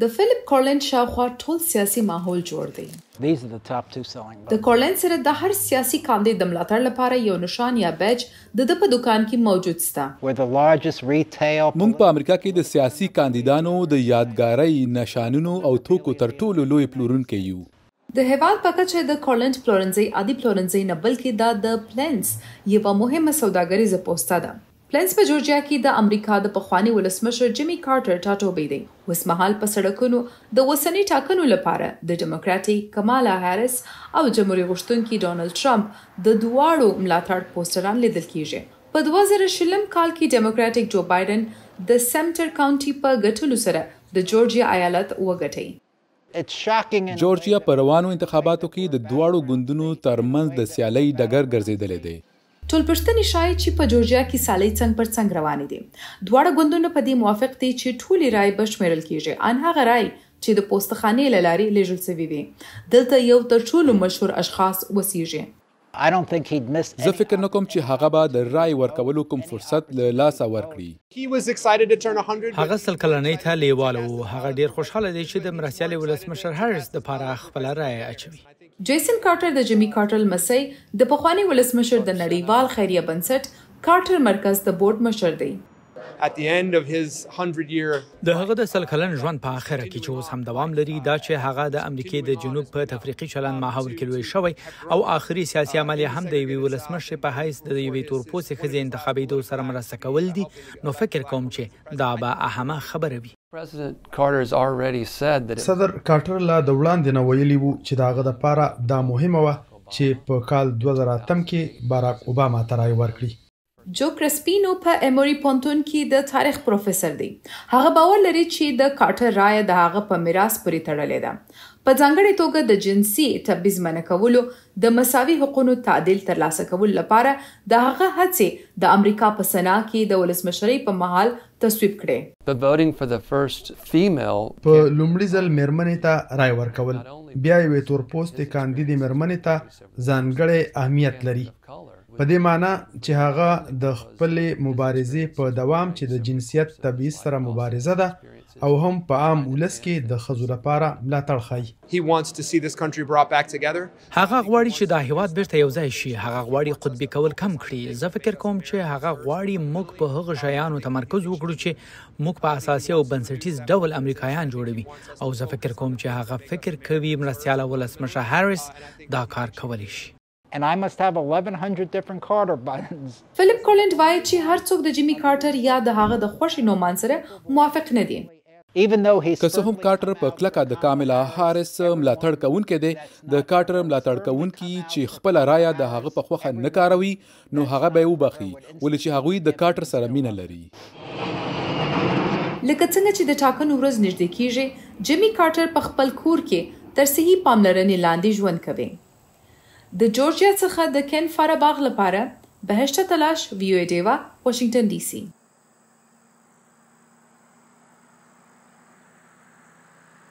د فلیپ کورلند شاوخوا ټول سیاسي ماحول جوړ دی د کورلند سره د هر سیاسي کاندید د ملاتړ لپاره یو نشان یا بیج د د په دکان کې موجود شته موږ په امریکا کې د سیاسي کاندیدانو د یادګارۍ نشانونو او توکو تر ټولو لوی پلورونکي یو د هیواد په کچه د کورلند پلورنځي عادي پلورنځي نه بلکې دا د پلنس یو مهمه سوداګریزه پوسټه ده لنز په جورجیا کې د امریکا د پخوانی ولسمشر جيمي کارټر ټاټوبې دی وسمهال په سړکونو د وسنی ټاکنو لپاره د ډیموکراټیک کمالا هارس او جمهوریت غشتونکو ډونلډ ټرمپ د دواړو ملاتړ پوسټران لیدل کیږي په 2020 کال کې ډیموکراټیک جو بایدن د سمټر کاونټي په ګټلو سره د جورجیا ایالت وګټي جورجیا په روانو انتخاباتو کې د دواړو ګوندونو ترمنځ د سیالۍ ډګر ګرځیدلې دی ټولپښتنې شایي چې په جورجیا کې سالې څنګ پر څنګ روانې دي دواړه ګوندونه په دې موافق دي چې ټولې رائے بشمیرل کیږي ان هغه رائے چې د پوستخانې لارې لیږل شوې وي دلته یو تر ټولو مشهور اشخاص وسیږي زه فکر نه کوم چې هغه به د رای ورکولو کوم فرصت له لاسه ورکړي هغه سل کلنۍ ته لیواله و هغه ډیر خوشاله دی چې د مرسیالي ولسمشر هرس د پاره خپل رای اچوي جیسن کارټر د جمی کارټر لمسی د پخوانی ولسمشر د نړیوال خیریه بنسټ کارټر مرکز د بورډ مشر دی at the end of his 100 year د هغه د سل کلن ژوند په اخره کې چې اوس هم دوام لري دا چې هغه د امریکای د جنوب په تفریقي چلن ماحول کې لوی شوی او آخري سیاسي عمل هم د یوې ولسمشر په حیث د یوې تورپوسې خزې انتخابېدو سره مرسته کول دي نو فکر کوم چې دا به اهمه خبره وي صدر کارټر لا د وړاندې نه ویلي وو چې داغه د پاره دا مهمه وه چې په کال 2008 کې باراک اوباما ته رای ورکړي جو کرسپینو په ایموري پونتون کې د تاریخ پروفیسور دی هغه باور لري چې د کارټر رائے د هغه په میراث پورې تړلې ده په ځانګړې توګه د جنسي تبعیض منع کولو د مساوي حقوقو تعدیل ترلاسه کول لپاره د هغه هڅې د امریکا په سنا کې د ولسمشری په محل تصویب کړي په لومړي ځل مېرمنې ته رائے ورکول بیا یې تور پوستې کاندیدې مېرمنې ته ځانګړی اهمیت لري په دې معنی چې هغه د خپلې مبارزې په دوام چې د جنسیت تبعیض سره مبارزه ده او هم په عام ولس کې د خزو لپاره ملاتړ خای هغه غواړي چې دا هیواد بیرته یو ځای شي هغه غواړي قطبي کول کم کړي زه فکر کوم چې هغه غواړي موږ په هغه شیانو تمرکز وکړو چې موږ په اساسي او بنسټیز ډول امریکایان جوړوي او زه فکر کوم چې هغه فکر کوي مرستياله ولسمشر هارris دا کار کولی شي and I must have 1100 different Carter buttons. فلیپ کولند وایي چې هر څوک د جيمي کارټر یا د هغه د خوښې نومان سره موافق نه دي. که څه هم کارټر په کلکه د کاملا هارس ملاتړ کوونکی دی د کارټر ملاتړ کوونکی چې خپل رایا د هغه په خوخه نه کاروي نو هغه به وبخي ولې چې هغوی د کارټر سره مینه لري لکه څنګه چې د ټاکنو ورځ نږدې کیږي جیمی کارټر په خپل کور کې تر صحیح پاملرنې لاندې ژوند کوي د جورجیا څخه د کین فارا باغ لپاره بهشته تلاش ویو ډیوا واشنگټن ډي سي